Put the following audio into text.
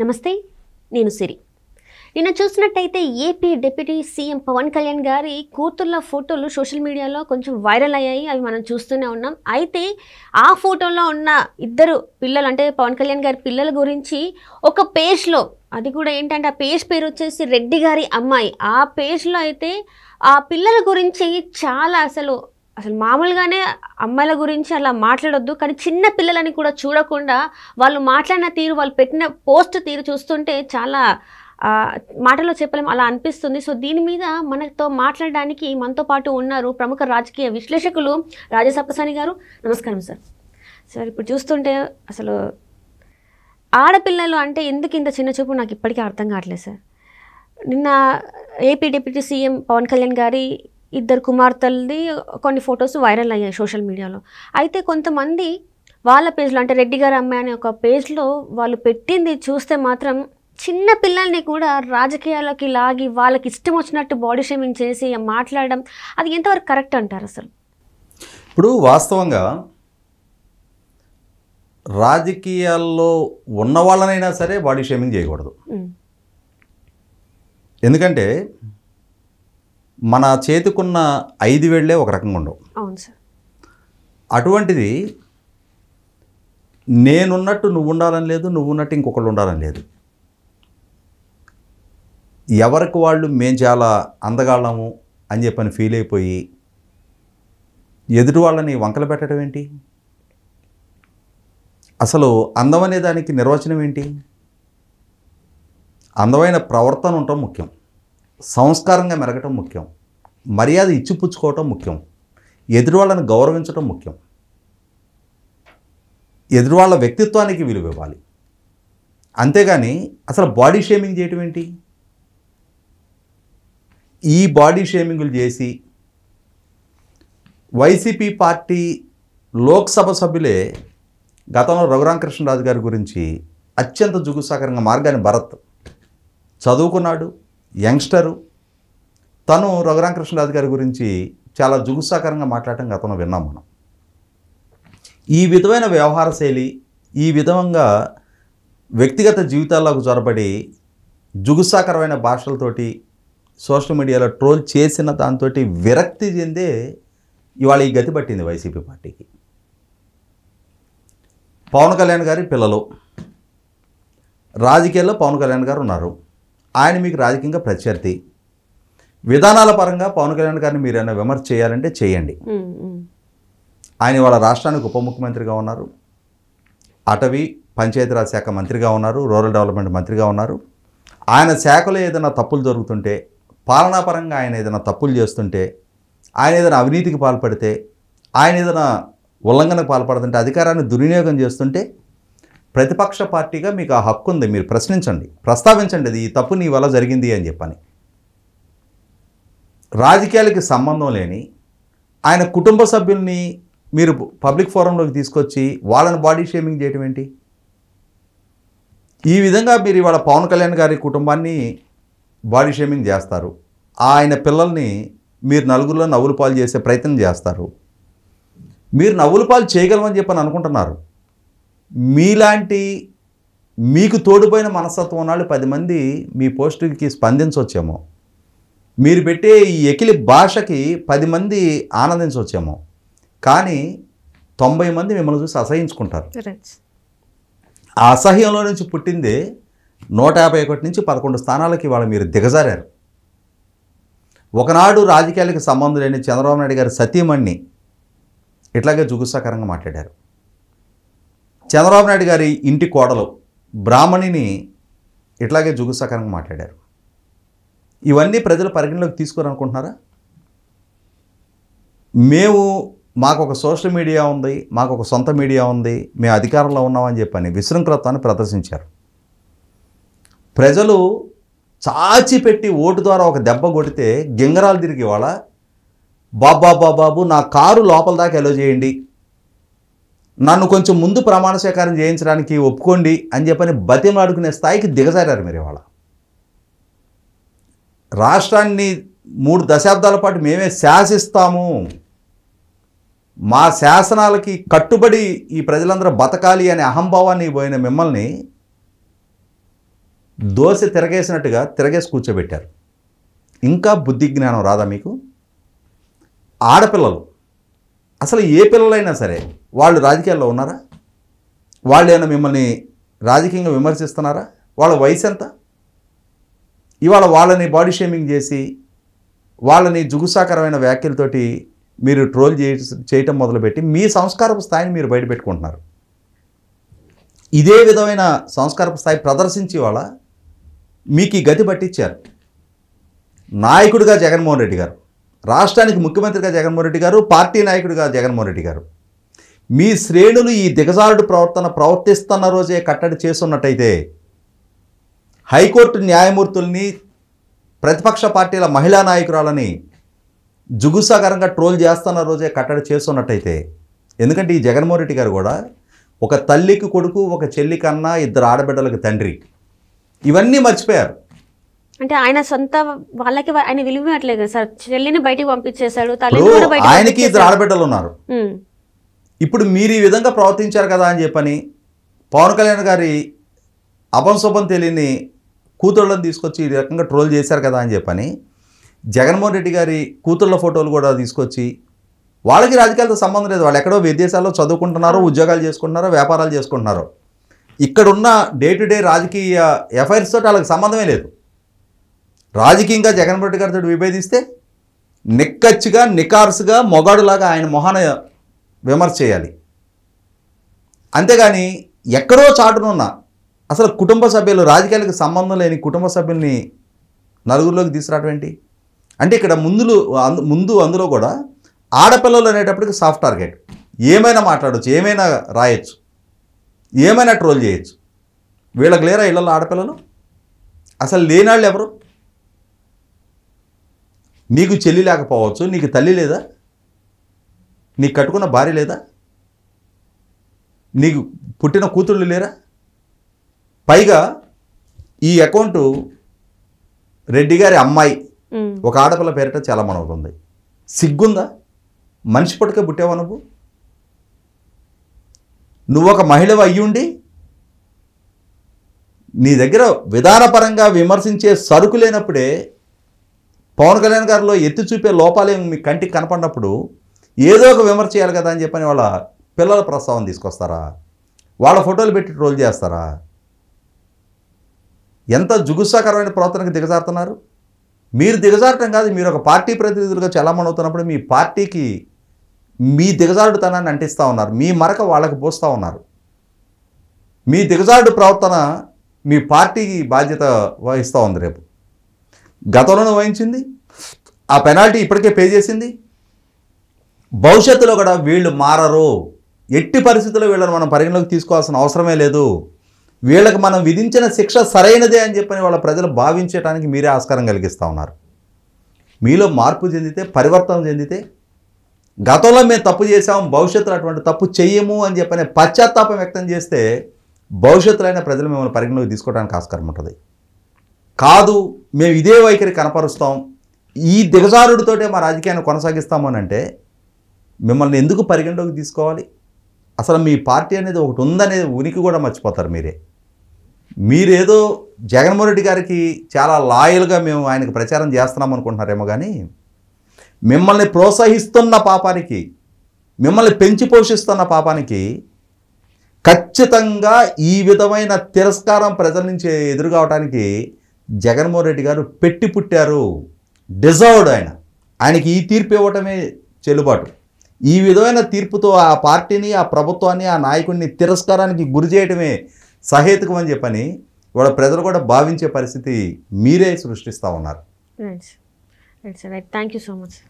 నమస్తే నేను సిరి నిన్న చూసినట్టయితే AP deputy CM Pawan Kalyan గారి కూతుర్ల ఫోటోలు సోషల్ మీడియాలో కొంచెం వైరల్ అయ్యాయి అవి మనం చూస్తూనే ఉన్నాం అయితే ఆ ఫోటోలో ఉన్న ఇద్దరు పిల్లలు అంటే పవన్ కళ్యాణ్ గారి పిల్లల గురించి ఒక పేజ్లో అది కూడా ఏంటంటే ఆ పేజ్ పేరు వచ్చేసి రెడ్డి గారి అమ్మాయి ఆ పేజ్లో అయితే ఆ పిల్లల గురించి చాలా అసలు అసలు మామూలుగానే అమ్మాయిల గురించి అలా మాట్లాడొద్దు కానీ చిన్న పిల్లలని కూడా చూడకుండా వాళ్ళు మాట్లాడిన తీరు వాళ్ళు పెట్టిన పోస్ట్ తీరు చూస్తుంటే చాలా మాటలో చెప్పలేం అలా అనిపిస్తుంది సో దీని మీద మనతో మాట్లాడడానికి మనతో పాటు ఉన్నారు ప్రముఖ రాజకీయ విశ్లేషకులు రాజసప్తసాని గారు నమస్కారం సార్ సార్ ఇప్పుడు చూస్తుంటే అసలు ఆడపిల్లలు అంటే ఎందుకు ఇంత చిన్న చూపు నాకు ఇప్పటికీ అర్థం కావట్లేదు సార్ నిన్న AP deputy CM Pawan Kalyan గారి ఇద్దరు కుమార్తెలది కొన్ని ఫొటోస్ వైరల్ అయ్యాయి సోషల్ మీడియాలో అయితే కొంతమంది వాళ్ళ పేజ్లో అంటే రెడ్డి గారు అమ్మాయి అనే ఒక పేజ్లో వాళ్ళు పెట్టింది చూస్తే మాత్రం చిన్న పిల్లల్ని కూడా రాజకీయాలకి లాగి వాళ్ళకి ఇష్టం వచ్చినట్టు బాడీ షేమింగ్ చేసి మాట్లాడడం అది ఎంతవరకు కరెక్ట్ అంటారు అసలు ఇప్పుడు వాస్తవంగా రాజకీయాల్లో ఉన్న వాళ్ళనైనా సరే బాడీ షేమింగ్ చేయకూడదు ఎందుకంటే మన చేతికున్న ఐదు వేళ్లే ఒక రకంగా ఉండవు అవును సార్ అటువంటిది నేనున్నట్టు నువ్వు ఉండాలని లేదు నువ్వు ఉన్నట్టు ఇంకొకళ్ళు ఉండాలని లేదు ఎవరికి వాళ్ళు మేము చాలా అందగాళ్ళము అని చెప్పని ఫీల్ అయిపోయి ఎదుటి వాళ్ళని వంకలు పెట్టడం ఏంటి అసలు అందం అనే దానికి నిర్వచనం ఏంటి అందమైన ప్రవర్తన ఉంటాం ముఖ్యం సంస్కారంగా మెరగటం ముఖ్యం మర్యాద ఇచ్చిపుచ్చుకోవటం ముఖ్యం ఎదురు వాళ్ళని గౌరవించడం ముఖ్యం ఎదురు వాళ్ళ వ్యక్తిత్వానికి విలువ ఇవ్వాలి అంతేగాని అసలు బాడీ షేమింగ్ చేయటం ఏంటి ఈ బాడీ షేమింగ్లు చేసి వైసీపీ పార్టీ లోక్సభ సభ్యులే గతంలో రఘురామకృష్ణరాజు గారి గురించి అత్యంత జుగుసాకరంగా మార్గాన్ని భరత్ చదువుకున్నాడు యంగ్స్టరు తను రఘురామకృష్ణరాజు గారి గురించి చాలా జుగుసాకరంగా మాట్లాడటం గతంలో విన్నాం మనం ఈ విధమైన వ్యవహార శైలి ఈ విధంగా వ్యక్తిగత జీవితాల్లోకి జొరబడి జుగుసాకరమైన భాషలతోటి సోషల్ మీడియాలో ట్రోల్ చేసిన దాంతో విరక్తి చెందే ఇవాళ ఈ గతి పట్టింది వైసీపీ పార్టీకి పవన్ కళ్యాణ్ గారి పిల్లలు రాజకీయాల్లో పవన్ కళ్యాణ్ గారు ఉన్నారు ఆయన మీకు రాజకీయంగా ప్రత్యర్థి విధానాల పరంగా పవన్ కళ్యాణ్ గారిని మీరు ఏమైనా విమర్శ చేయాలంటే చేయండి ఆయన వాళ్ళ రాష్ట్రానికి ఉప ముఖ్యమంత్రిగా ఉన్నారు అటవీ పంచాయతీరాజ్ శాఖ మంత్రిగా ఉన్నారు రూరల్ డెవలప్మెంట్ మంత్రిగా ఉన్నారు ఆయన శాఖలో ఏదైనా తప్పులు జరుగుతుంటే పాలనాపరంగా ఆయన ఏదైనా తప్పులు చేస్తుంటే ఆయన ఏదైనా అవినీతికి పాల్పడితే ఆయన ఏదైనా ఉల్లంఘనకు పాల్పడుతుంటే అధికారాన్ని దుర్వినియోగం చేస్తుంటే ప్రతిపక్ష పార్టీగా మీకు ఆ హక్కు ఉంది మీరు ప్రశ్నించండి ప్రస్తావించండి అది ఈ తప్పు నీ వల్ల జరిగింది అని చెప్పని రాజకీయాలకి సంబంధం లేని ఆయన కుటుంబ సభ్యుల్ని మీరు పబ్లిక్ ఫోరంలోకి తీసుకొచ్చి వాళ్ళని బాడీ షేమింగ్ చేయటం ఏంటి ఈ విధంగా మీరు ఇవాళ పవన్ కళ్యాణ్ గారి కుటుంబాన్ని బాడీ షేమింగ్ చేస్తారు ఆయన పిల్లల్ని మీరు నలుగురిలో నవ్వులు పాలు చేసే ప్రయత్నం చేస్తారు మీరు నవ్వులు పాలు చేయగలమని చెప్పని అనుకుంటున్నారు మీలాంటి మీకు తోడుపోయిన మనస్తత్వం వాళ్ళు పది మంది మీ పోస్టుకి స్పందించవచ్చేమో మీరు పెట్టే ఈ ఎకిలి భాషకి పది మంది ఆనందించవచ్చేమో కానీ తొంభై మంది మిమ్మల్ని చూసి అసహించుకుంటారు ఆ అసహ్యంలో నుంచి పుట్టింది నూట యాభై ఒకటి నుంచి పదకొండు స్థానాలకి వాళ్ళు మీరు దిగజారారు ఒకనాడు రాజకీయాలకు సంబంధం లేని చంద్రబాబు నాయుడు గారు సతీమణ్ణి ఇట్లాగే జుగుసాకరంగా మాట్లాడారు చంద్రబాబు నాయుడు గారి ఇంటి కోడలు బ్రాహ్మణిని ఇట్లాగే జుగుసకరంగా మాట్లాడారు ఇవన్నీ ప్రజలు పరిగణలోకి తీసుకోరనుకుంటున్నారా మేము మాకు ఒక సోషల్ మీడియా ఉంది మాకు ఒక సొంత మీడియా ఉంది మేము అధికారంలో ఉన్నామని చెప్పని విశృంఖలత్వాన్ని ప్రదర్శించారు ప్రజలు చాచిపెట్టి ఓటు ద్వారా ఒక దెబ్బ కొడితే గింగరాలు తిరిగి వాళ్ళ బాబా బాబాబు నా కారు లోపల దాకా ఎలో చేయండి నన్ను కొంచెం ముందు ప్రమాణ స్వీకారం చేయించడానికి ఒప్పుకోండి అని చెప్పని బతిమాడుకునే స్థాయికి దిగజారారు మీరు ఇవాళ రాష్ట్రాన్ని మూడు దశాబ్దాల పాటు మేమే శాసిస్తాము మా శాసనాలకి కట్టుబడి ఈ ప్రజలందరూ బతకాలి అనే అహంభావాన్ని పోయిన మిమ్మల్ని దోశ తిరగేసినట్టుగా తిరగేసి కూర్చోబెట్టారు ఇంకా బుద్ధి జ్ఞానం రాదా మీకు ఆడపిల్లలు అసలు ఏ పిల్లలైనా సరే వాళ్ళు రాజకీయాల్లో ఉన్నారా వాళ్ళు ఏమైనా మిమ్మల్ని రాజకీయంగా విమర్శిస్తున్నారా వాళ్ళ వయసు ఎంత ఇవాళ వాళ్ళని బాడీ షేమింగ్ చేసి వాళ్ళని జుగుసాకరమైన వ్యాఖ్యలతోటి మీరు ట్రోల్ చేయటం మొదలుపెట్టి మీ సంస్కారపు స్థాయిని మీరు బయటపెట్టుకుంటున్నారు ఇదే విధమైన సంస్కారపు స్థాయి ప్రదర్శించి వాళ్ళ మీకు ఈ గతి పట్టించారు నాయకుడిగా జగన్మోహన్ రెడ్డి గారు రాష్ట్రానికి ముఖ్యమంత్రిగా జగన్మోహన్ రెడ్డి గారు పార్టీ నాయకుడిగా జగన్మోహన్ రెడ్డి గారు మీ శ్రేణులు ఈ దిగజారుడు ప్రవర్తన ప్రవర్తిస్తున్న రోజే కట్టడి చేస్తున్నట్టయితే హైకోర్టు న్యాయమూర్తుల్ని ప్రతిపక్ష పార్టీల మహిళా నాయకురాలని జుగుసాకరంగా ట్రోల్ చేస్తున్న రోజే కట్టడి చేస్తున్నట్టయితే ఎందుకంటే ఈ జగన్మోహన్ రెడ్డి గారు కూడా ఒక తల్లికి కొడుకు ఒక చెల్లి కన్నా ఇద్దరు ఆడబిడ్డలకు తండ్రి ఇవన్నీ మర్చిపోయారు అంటే ఆయన సొంత వాళ్ళకి ఆయన విలువ సార్ చెల్లిని బయటికి పంపించేశాడు ఆయనకి ఇద్దరు ఆడబిడ్డలు ఉన్నారు ఇప్పుడు మీరు ఈ విధంగా ప్రవర్తించారు కదా అని చెప్పని పవన్ కళ్యాణ్ గారి అపంశుభం తెలియని కూతుళ్ళని తీసుకొచ్చి ఈ రకంగా ట్రోల్ చేశారు కదా అని చెప్పని జగన్మోహన్ రెడ్డి గారి కూతుళ్ళ ఫోటోలు కూడా తీసుకొచ్చి వాళ్ళకి రాజకీయాలతో సంబంధం లేదు వాళ్ళు ఎక్కడో విదేశాల్లో చదువుకుంటున్నారో ఉద్యోగాలు చేసుకుంటున్నారో వ్యాపారాలు చేసుకుంటున్నారో ఇక్కడున్న డే టు డే రాజకీయ ఎఫ్ఐఆర్స్ తోటి వాళ్ళకి సంబంధమే లేదు రాజకీయంగా జగన్మోహన్ రెడ్డి గారితో విభేదిస్తే నిక్కచ్చిగా నికార్సుగా మొగాడులాగా ఆయన మొహాన విమర్శ చేయాలి అంతేగాని ఎక్కడో చాటునున్న అసలు కుటుంబ సభ్యులు రాజకీయాలకు సంబంధం లేని కుటుంబ సభ్యుల్ని నలుగురిలోకి తీసుకురావటం అంటే ఇక్కడ ముందులు ముందు అందులో కూడా ఆడపిల్లలు అనేటప్పటికి సాఫ్ట్ టార్గెట్ ఏమైనా మాట్లాడచ్చు ఏమైనా రాయొచ్చు ఏమైనా ట్రోల్ చేయొచ్చు వీళ్ళకి లేరా ఇళ్ళలో ఆడపిల్లలు అసలు లేనాళ్ళు ఎవరు నీకు చెల్లి లేకపోవచ్చు నీకు తల్లి లేదా నీకు కట్టుకున్న భార్య లేదా నీకు పుట్టిన కూతుళ్ళు లేరా పైగా ఈ అకౌంటు రెడ్డి గారి అమ్మాయి ఒక ఆడపిల్ల పేరిట చాలా మనవుతుంది సిగ్గుందా మనిషి పుట్టుకే పుట్టావా నువ్వు నువ్వు ఒక మహిళ అయ్యుండి నీ దగ్గర విధానపరంగా విమర్శించే సరుకు లేనప్పుడే పవన్ కళ్యాణ్ గారిలో ఎత్తి చూపే లోపాలేమి మీ కంటికి కనపడినప్పుడు ఏదో ఒక విమర్శ చేయాలి కదా అని చెప్పని వాళ్ళ పిల్లల ప్రస్తావన తీసుకొస్తారా వాళ్ళ ఫోటోలు పెట్టి ట్రోల్ చేస్తారా ఎంత జుగుసాకరమైన ప్రవర్తనకు దిగజారుతున్నారు మీరు దిగజారటం కాదు మీరు ఒక పార్టీ ప్రతినిధులుగా చలామణి అవుతున్నప్పుడు మీ పార్టీకి మీ దిగజారుడుతనాన్ని అంటిస్తూ ఉన్నారు మీ మరక వాళ్ళకు పోస్తూ ఉన్నారు మీ దిగజారుడు ప్రవర్తన మీ పార్టీకి బాధ్యత వహిస్తూ ఉంది రేపు గతంలోనూ వహించింది ఆ పెనాల్టీ ఇప్పటికే పే చేసింది భవిష్యత్తులో కూడా వీళ్ళు మారరు ఎట్టి పరిస్థితుల్లో వీళ్ళని మనం పరిగణలోకి తీసుకోవాల్సిన అవసరమే లేదు వీళ్ళకి మనం విధించిన శిక్ష సరైనదే అని చెప్పని వాళ్ళ ప్రజలు భావించడానికి మీరే ఆస్కారం కలిగిస్తూ ఉన్నారు మీలో మార్పు చెందితే పరివర్తన చెందితే గతంలో మేము తప్పు చేసాము భవిష్యత్తులో అటువంటి తప్పు చేయము అని చెప్పనే పశ్చాత్తాపం వ్యక్తం చేస్తే భవిష్యత్తులైన ప్రజలు మిమ్మల్ని పరిగణలోకి తీసుకోవడానికి ఆస్కారం ఉంటుంది కాదు మేము ఇదే వైఖరి కనపరుస్తాం ఈ దిగజారుడితోటే మా రాజకీయాన్ని కొనసాగిస్తామని అంటే మిమ్మల్ని ఎందుకు పరిగణలోకి తీసుకోవాలి అసలు మీ పార్టీ అనేది ఒకటి ఉందనేది ఉనికి కూడా మర్చిపోతారు మీరే మీరేదో జగన్మోహన్ రెడ్డి గారికి చాలా లాయల్గా మేము ఆయనకు ప్రచారం చేస్తున్నాం అనుకుంటున్నారేమో కానీ మిమ్మల్ని ప్రోత్సహిస్తున్న పాపానికి మిమ్మల్ని పెంచి పోషిస్తున్న పాపానికి ఖచ్చితంగా ఈ విధమైన తిరస్కారం ప్రజల నుంచి ఎదురుకావడానికి జగన్మోహన్ రెడ్డి గారు పెట్టి పుట్టారు డిజర్వ్డ్ ఆయన ఆయనకి ఈ తీర్పు ఇవ్వటమే చెల్లుబాటు ఈ విధమైన తీర్పుతో ఆ పార్టీని ఆ ప్రభుత్వాన్ని ఆ నాయకుడిని తిరస్కారానికి గురి చేయడమే సహేతుకం అని చెప్పని ఇవాళ ప్రజలు కూడా భావించే పరిస్థితి మీరే సృష్టిస్తూ ఉన్నారు థ్యాంక్ యూ సో మచ్